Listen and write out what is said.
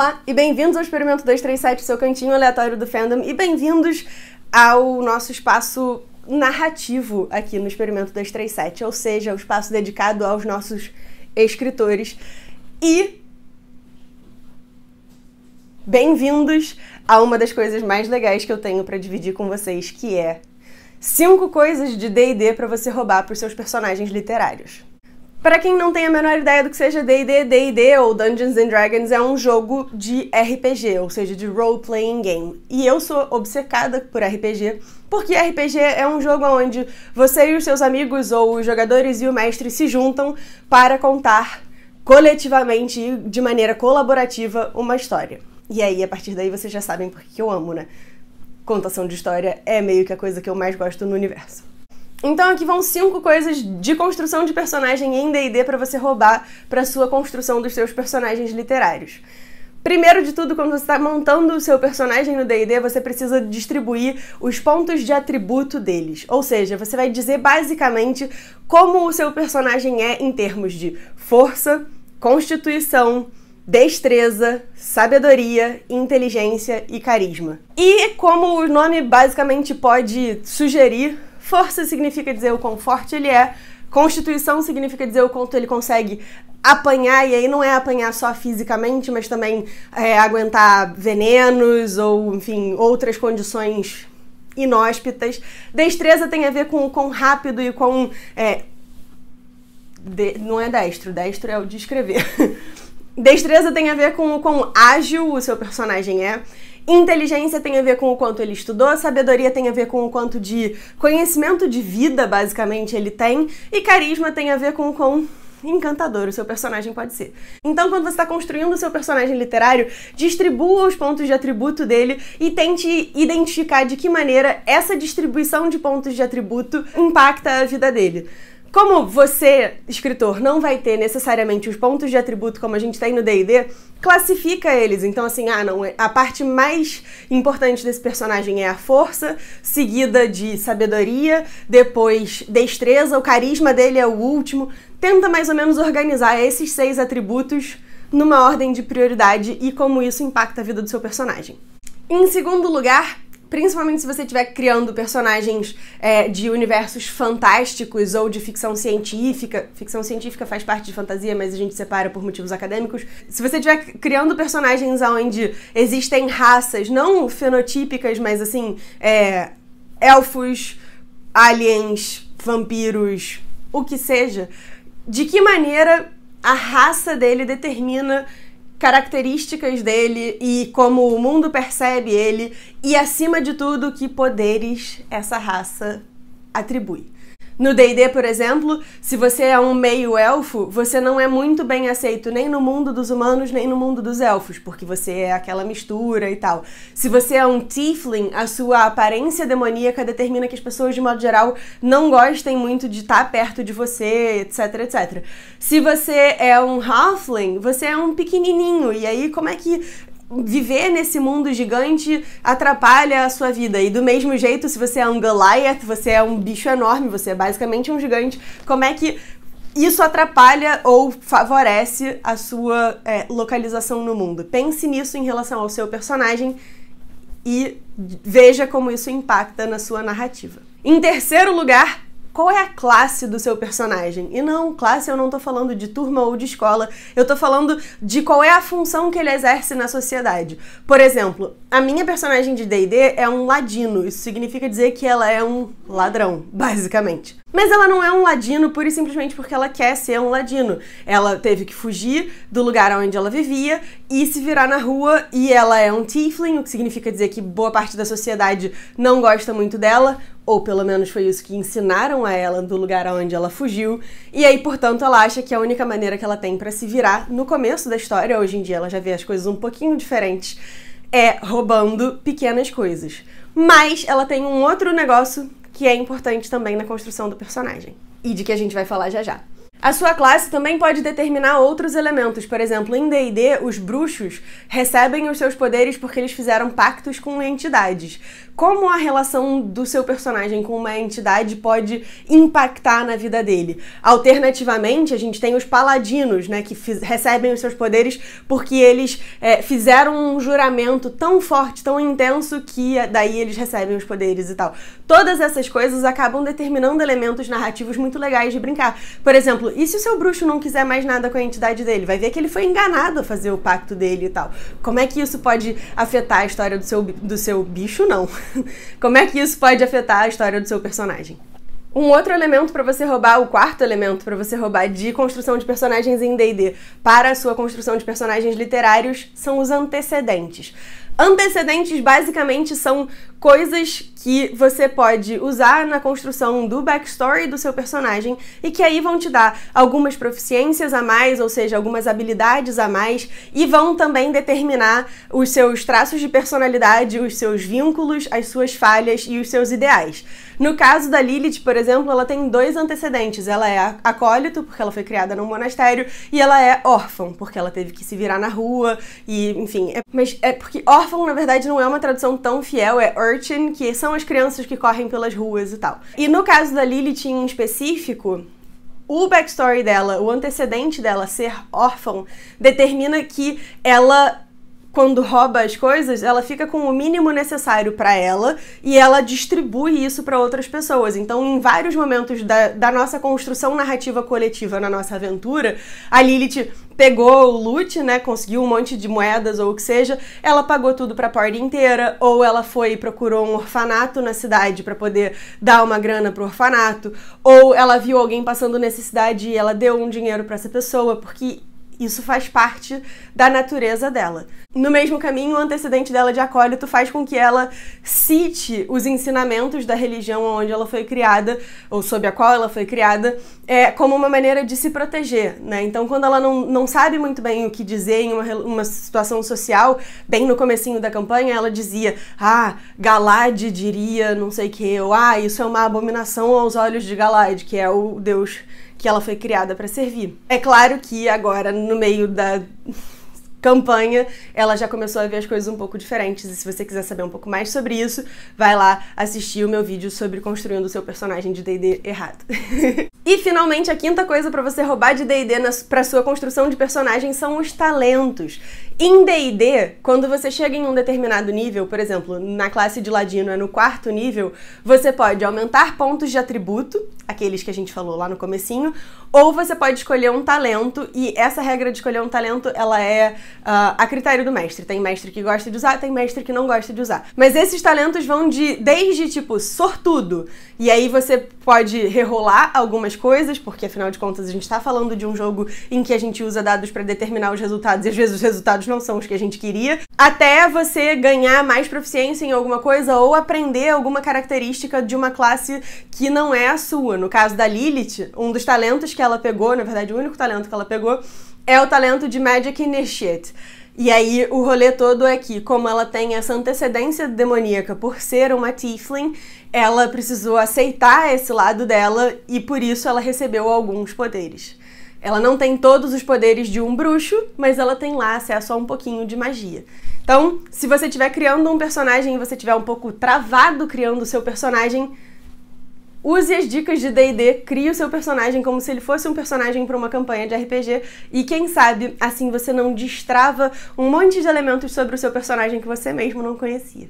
Olá e bem-vindos ao Experimento 237, seu cantinho aleatório do fandom, e bem-vindos ao nosso espaço narrativo aqui no Experimento 237, ou seja, o espaço dedicado aos nossos escritores. E bem-vindos a uma das coisas mais legais que eu tenho para dividir com vocês, que é cinco coisas de D&D para você roubar para os seus personagens literários. Para quem não tem a menor ideia do que seja D&D, D&D ou Dungeons and Dragons é um jogo de RPG, ou seja, de role playing game. E eu sou obcecada por RPG, porque RPG é um jogo onde você e os seus amigos ou os jogadores e o mestre se juntam para contar coletivamente e de maneira colaborativa uma história. E aí, a partir daí, vocês já sabem porque que eu amo, né? Contação de história é meio que a coisa que eu mais gosto no universo. Então aqui vão cinco coisas de construção de personagem em D&D para você roubar para sua construção dos seus personagens literários. Primeiro de tudo, quando você está montando o seu personagem no DD, você precisa distribuir os pontos de atributo deles. Ou seja, você vai dizer basicamente como o seu personagem é em termos de força, constituição, destreza, sabedoria, inteligência e carisma. E como o nome basicamente pode sugerir, Força significa dizer o quão forte ele é. Constituição significa dizer o quanto ele consegue apanhar, e aí não é apanhar só fisicamente, mas também é, aguentar venenos ou, enfim, outras condições inóspitas. Destreza tem a ver com o quão rápido e quão. É, de, não é destro, destro é o de escrever. Destreza tem a ver com o quão ágil o seu personagem é. Inteligência tem a ver com o quanto ele estudou, sabedoria tem a ver com o quanto de conhecimento de vida, basicamente, ele tem, e carisma tem a ver com o quão encantador o seu personagem pode ser. Então, quando você está construindo o seu personagem literário, distribua os pontos de atributo dele e tente identificar de que maneira essa distribuição de pontos de atributo impacta a vida dele. Como você, escritor, não vai ter necessariamente os pontos de atributo como a gente tem no D&D, classifica eles. Então, assim, ah, não, a parte mais importante desse personagem é a força, seguida de sabedoria, depois destreza, o carisma dele é o último. Tenta mais ou menos organizar esses seis atributos numa ordem de prioridade e como isso impacta a vida do seu personagem. Em segundo lugar, principalmente se você estiver criando personagens é, de universos fantásticos ou de ficção científica. Ficção científica faz parte de fantasia, mas a gente separa por motivos acadêmicos. Se você estiver criando personagens onde existem raças, não fenotípicas, mas assim, é, elfos, aliens, vampiros, o que seja, de que maneira a raça dele determina características dele e como o mundo percebe ele, e acima de tudo, que poderes essa raça atribui. No D&D, por exemplo, se você é um meio elfo, você não é muito bem aceito nem no mundo dos humanos, nem no mundo dos elfos, porque você é aquela mistura e tal. Se você é um tiefling, a sua aparência demoníaca determina que as pessoas de modo geral não gostem muito de estar tá perto de você, etc, etc. Se você é um halfling, você é um pequenininho e aí como é que viver nesse mundo gigante atrapalha a sua vida. E do mesmo jeito, se você é um Goliath, você é um bicho enorme, você é basicamente um gigante, como é que isso atrapalha ou favorece a sua é, localização no mundo? Pense nisso em relação ao seu personagem e veja como isso impacta na sua narrativa. Em terceiro lugar, qual é a classe do seu personagem. E não, classe eu não tô falando de turma ou de escola, eu tô falando de qual é a função que ele exerce na sociedade. Por exemplo, a minha personagem de D&D é um ladino, isso significa dizer que ela é um ladrão, basicamente. Mas ela não é um ladino pura e simplesmente porque ela quer ser um ladino. Ela teve que fugir do lugar onde ela vivia e se virar na rua, e ela é um tiefling, o que significa dizer que boa parte da sociedade não gosta muito dela, ou pelo menos foi isso que ensinaram a ela do lugar onde ela fugiu. E aí, portanto, ela acha que a única maneira que ela tem para se virar no começo da história, hoje em dia ela já vê as coisas um pouquinho diferentes, é roubando pequenas coisas. Mas ela tem um outro negócio que é importante também na construção do personagem. E de que a gente vai falar já já. A sua classe também pode determinar outros elementos. Por exemplo, em D&D, os bruxos recebem os seus poderes porque eles fizeram pactos com entidades. Como a relação do seu personagem com uma entidade pode impactar na vida dele? Alternativamente, a gente tem os paladinos, né, que recebem os seus poderes porque eles é, fizeram um juramento tão forte, tão intenso que é, daí eles recebem os poderes e tal. Todas essas coisas acabam determinando elementos narrativos muito legais de brincar. Por exemplo, exemplo, e se o seu bruxo não quiser mais nada com a entidade dele? Vai ver que ele foi enganado a fazer o pacto dele e tal. Como é que isso pode afetar a história do seu, do seu bicho? Não. Como é que isso pode afetar a história do seu personagem? Um outro elemento para você roubar, o quarto elemento para você roubar de construção de personagens em D&D para a sua construção de personagens literários são os antecedentes. Antecedentes basicamente são coisas que você pode usar na construção do backstory do seu personagem e que aí vão te dar algumas proficiências a mais, ou seja, algumas habilidades a mais e vão também determinar os seus traços de personalidade, os seus vínculos, as suas falhas e os seus ideais. No caso da Lilith, por exemplo, ela tem dois antecedentes. Ela é acólito, porque ela foi criada num monastério, e ela é órfã, porque ela teve que se virar na rua, e enfim. É... Mas é porque órfão, na verdade, não é uma tradução tão fiel, é urchin, que são as crianças que correm pelas ruas e tal. E no caso da Lilith em específico, o backstory dela, o antecedente dela ser órfã, determina que ela quando rouba as coisas, ela fica com o mínimo necessário para ela e ela distribui isso para outras pessoas. Então, em vários momentos da, da, nossa construção narrativa coletiva na nossa aventura, a Lilith pegou o loot, né, conseguiu um monte de moedas ou o que seja, ela pagou tudo para a party inteira, ou ela foi e procurou um orfanato na cidade para poder dar uma grana pro orfanato, ou ela viu alguém passando necessidade e ela deu um dinheiro para essa pessoa, porque isso faz parte da natureza dela. No mesmo caminho, o antecedente dela de acólito faz com que ela cite os ensinamentos da religião onde ela foi criada, ou sob a qual ela foi criada, é, como uma maneira de se proteger. Né? Então, quando ela não, não sabe muito bem o que dizer em uma, uma situação social, bem no comecinho da campanha, ela dizia, ah, Galade diria não sei o que, ou ah, isso é uma abominação aos olhos de Galade, que é o deus que ela foi criada para servir. É claro que agora, no meio da campanha, ela já começou a ver as coisas um pouco diferentes. E se você quiser saber um pouco mais sobre isso, vai lá assistir o meu vídeo sobre construindo o seu personagem de D&D errado. e finalmente a quinta coisa para você roubar de D&D para sua construção de personagem são os talentos. Em D&D, quando você chega em um determinado nível, por exemplo, na classe de ladino é no quarto nível, você pode aumentar pontos de atributo, aqueles que a gente falou lá no comecinho, ou você pode escolher um talento e essa regra de escolher um talento, ela é Uh, a critério do mestre. Tem mestre que gosta de usar, tem mestre que não gosta de usar. Mas esses talentos vão de desde tipo sortudo. E aí você pode rerolar algumas coisas, porque afinal de contas a gente está falando de um jogo em que a gente usa dados para determinar os resultados e às vezes os resultados não são os que a gente queria, até você ganhar mais proficiência em alguma coisa ou aprender alguma característica de uma classe que não é a sua. No caso da Lilith, um dos talentos que ela pegou, na verdade o único talento que ela pegou, é o talento de Magic Initiate. E aí o rolê todo é que, como ela tem essa antecedência demoníaca por ser uma Tiefling, ela precisou aceitar esse lado dela e por isso ela recebeu alguns poderes. Ela não tem todos os poderes de um bruxo, mas ela tem lá acesso a um pouquinho de magia. Então, se você estiver criando um personagem e você estiver um pouco travado criando o seu personagem, Use as dicas de D&D, crie o seu personagem como se ele fosse um personagem para uma campanha de RPG e quem sabe assim você não destrava um monte de elementos sobre o seu personagem que você mesmo não conhecia.